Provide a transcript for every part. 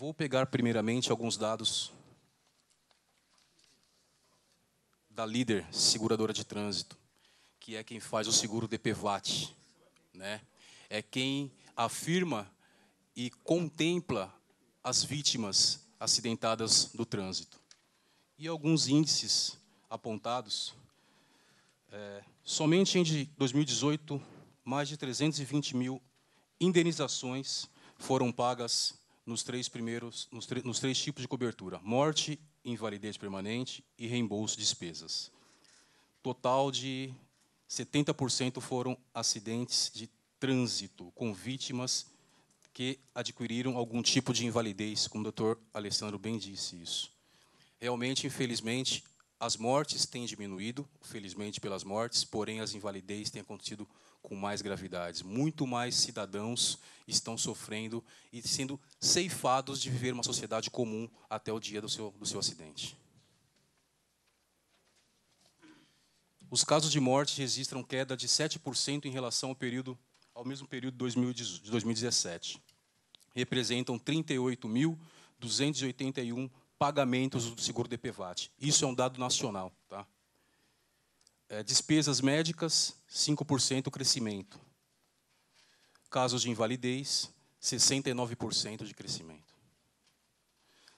Vou pegar primeiramente alguns dados da líder seguradora de trânsito, que é quem faz o seguro DPVAT, né? É quem afirma e contempla as vítimas acidentadas do trânsito. E alguns índices apontados. É, somente em 2018, mais de 320 mil indenizações foram pagas nos três primeiros, nos, nos três tipos de cobertura: morte, invalidez permanente e reembolso de despesas. Total de 70% foram acidentes de trânsito com vítimas que adquiriram algum tipo de invalidez, como o doutor Alessandro bem disse isso. Realmente, infelizmente, as mortes têm diminuído, felizmente pelas mortes, porém as invalidez têm acontecido com mais gravidades. Muito mais cidadãos estão sofrendo e sendo ceifados de viver uma sociedade comum até o dia do seu, do seu acidente. Os casos de morte registram queda de 7% em relação ao, período, ao mesmo período de 2017. Representam 38.281 pagamentos do seguro DPVAT. Isso é um dado nacional. Tá? É, despesas médicas, 5% crescimento. Casos de invalidez, 69% de crescimento.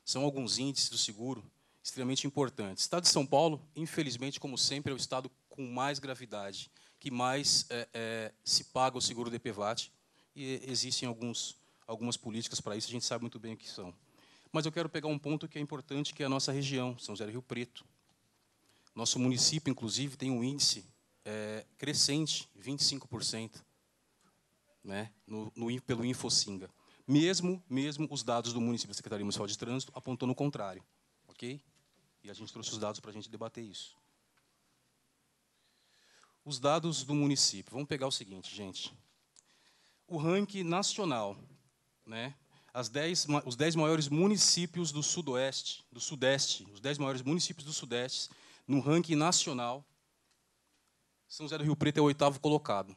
São alguns índices do seguro extremamente importantes. O estado de São Paulo, infelizmente, como sempre, é o estado com mais gravidade, que mais é, é, se paga o seguro DPVAT. E existem alguns, algumas políticas para isso, a gente sabe muito bem o que são. Mas eu quero pegar um ponto que é importante, que é a nossa região, São José do Rio Preto. Nosso município, inclusive, tem um índice é, crescente, 25%, né, no, no, pelo Infocinga. Mesmo, mesmo os dados do município da Secretaria Municipal de Trânsito apontando o contrário. Ok? E a gente trouxe os dados para a gente debater isso. Os dados do município. Vamos pegar o seguinte, gente. O ranking nacional né, Dez, os dez maiores municípios do sudoeste, do sudeste, os dez maiores municípios do sudeste, no ranking nacional, São José do Rio Preto é o oitavo colocado,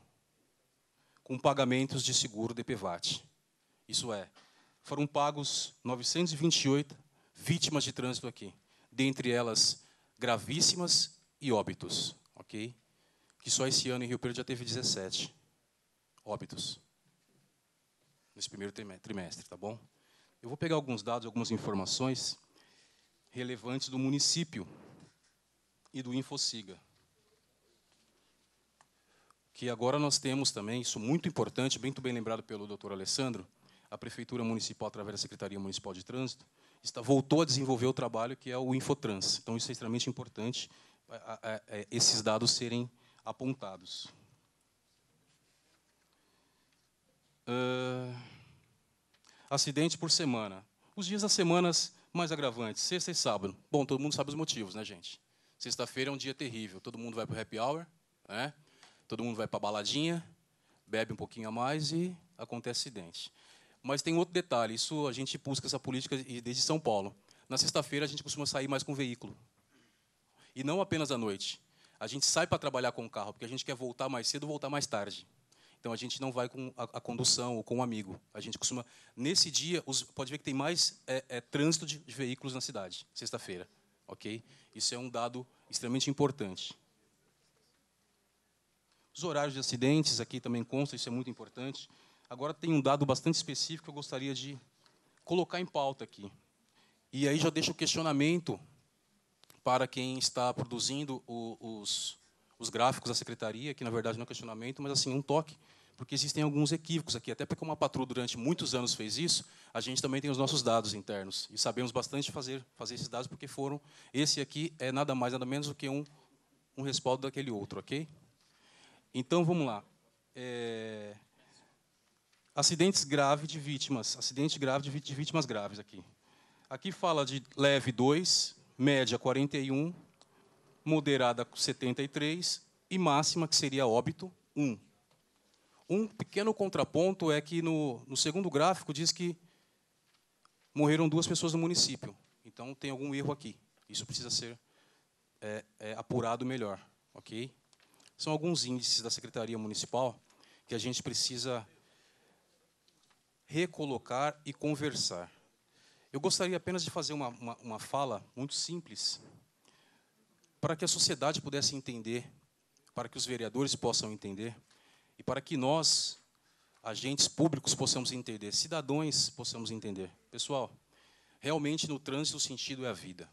com pagamentos de seguro DPVAT. Isso é, foram pagos 928 vítimas de trânsito aqui, dentre elas gravíssimas e óbitos, ok? Que só esse ano em Rio Preto já teve 17 óbitos nesse primeiro trimestre, tá bom? Eu vou pegar alguns dados, algumas informações relevantes do município e do InfoSiga. Que agora nós temos também, isso muito importante, muito bem lembrado pelo doutor Alessandro, a Prefeitura Municipal, através da Secretaria Municipal de Trânsito, está, voltou a desenvolver o trabalho que é o Infotrans. Então, isso é extremamente importante, é, esses dados serem apontados. Uh, acidente por semana. Os dias das semanas mais agravantes, sexta e sábado. Bom, todo mundo sabe os motivos, né, gente? Sexta-feira é um dia terrível. Todo mundo vai para o happy hour, né? todo mundo vai para a baladinha, bebe um pouquinho a mais e acontece acidente. Mas tem outro detalhe, isso a gente busca essa política desde São Paulo. Na sexta-feira a gente costuma sair mais com veículo. E não apenas à noite. A gente sai para trabalhar com o carro, porque a gente quer voltar mais cedo ou voltar mais tarde. Então a gente não vai com a, a condução ou com um amigo. A gente costuma. Nesse dia, os, pode ver que tem mais é, é, trânsito de, de veículos na cidade, sexta-feira. ok? Isso é um dado extremamente importante. Os horários de acidentes aqui também consta, isso é muito importante. Agora tem um dado bastante específico que eu gostaria de colocar em pauta aqui. E aí já deixo o questionamento para quem está produzindo o, os, os gráficos da secretaria, que na verdade não é questionamento, mas assim um toque, porque existem alguns equívocos aqui. Até porque uma patrulha durante muitos anos fez isso, a gente também tem os nossos dados internos e sabemos bastante fazer fazer esses dados porque foram esse aqui é nada mais nada menos do que um um respaldo daquele outro, ok? Então vamos lá. É... Acidentes graves de vítimas, acidente grave de vítimas graves aqui. Aqui fala de leve 2, média 41, moderada 73 e máxima, que seria óbito, 1. Um pequeno contraponto é que no, no segundo gráfico diz que morreram duas pessoas no município. Então tem algum erro aqui. Isso precisa ser é, é, apurado melhor. ok? São alguns índices da Secretaria Municipal que a gente precisa recolocar e conversar. Eu gostaria apenas de fazer uma, uma, uma fala muito simples para que a sociedade pudesse entender, para que os vereadores possam entender e para que nós, agentes públicos, possamos entender, cidadãos possamos entender. Pessoal, realmente no trânsito o sentido é a vida.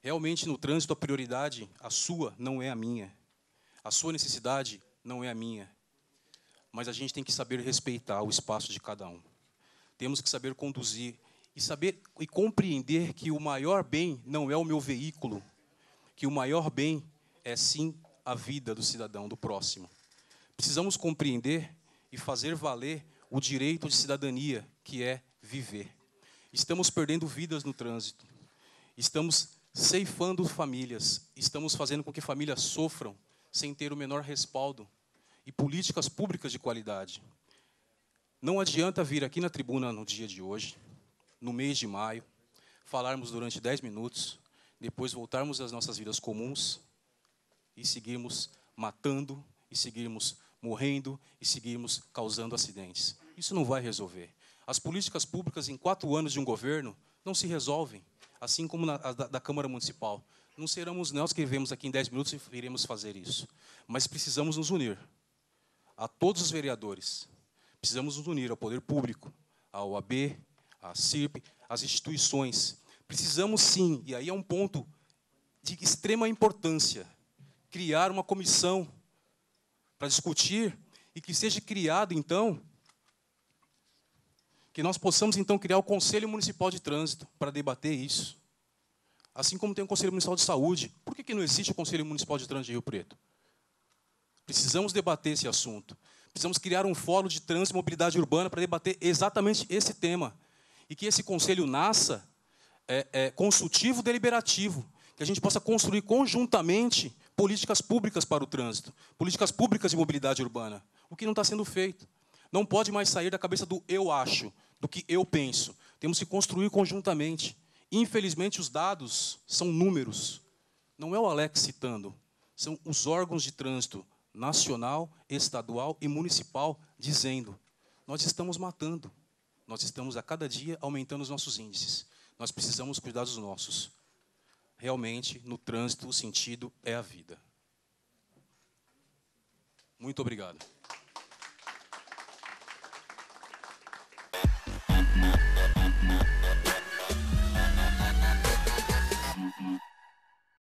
Realmente no trânsito a prioridade, a sua, não é a minha. A sua necessidade não é a minha. Mas a gente tem que saber respeitar o espaço de cada um. Temos que saber conduzir e saber e compreender que o maior bem não é o meu veículo, que o maior bem é sim a vida do cidadão, do próximo. Precisamos compreender e fazer valer o direito de cidadania que é viver. Estamos perdendo vidas no trânsito, estamos ceifando famílias, estamos fazendo com que famílias sofram sem ter o menor respaldo e políticas públicas de qualidade. Não adianta vir aqui na tribuna no dia de hoje, no mês de maio, falarmos durante 10 minutos depois voltarmos às nossas vidas comuns e seguirmos matando, e seguirmos morrendo, e seguirmos causando acidentes. Isso não vai resolver. As políticas públicas em quatro anos de um governo não se resolvem, assim como na, da, da Câmara Municipal. Não seremos nós que vivemos aqui em dez minutos e iremos fazer isso. Mas precisamos nos unir a todos os vereadores. Precisamos nos unir ao poder público, à OAB, à CIRP, às instituições Precisamos sim, e aí é um ponto de extrema importância, criar uma comissão para discutir e que seja criado então que nós possamos então criar o Conselho Municipal de Trânsito para debater isso. Assim como tem o Conselho Municipal de Saúde. Por que, que não existe o Conselho Municipal de Trânsito de Rio Preto? Precisamos debater esse assunto. Precisamos criar um fórum de trânsito e mobilidade urbana para debater exatamente esse tema. E que esse conselho nasça é, é, consultivo deliberativo, que a gente possa construir conjuntamente políticas públicas para o trânsito, políticas públicas de mobilidade urbana, o que não está sendo feito. Não pode mais sair da cabeça do eu acho, do que eu penso. Temos que construir conjuntamente. Infelizmente, os dados são números. Não é o Alex citando, são os órgãos de trânsito nacional, estadual e municipal dizendo: nós estamos matando, nós estamos a cada dia aumentando os nossos índices. Nós precisamos cuidar dos nossos. Realmente, no trânsito, o sentido é a vida. Muito obrigado.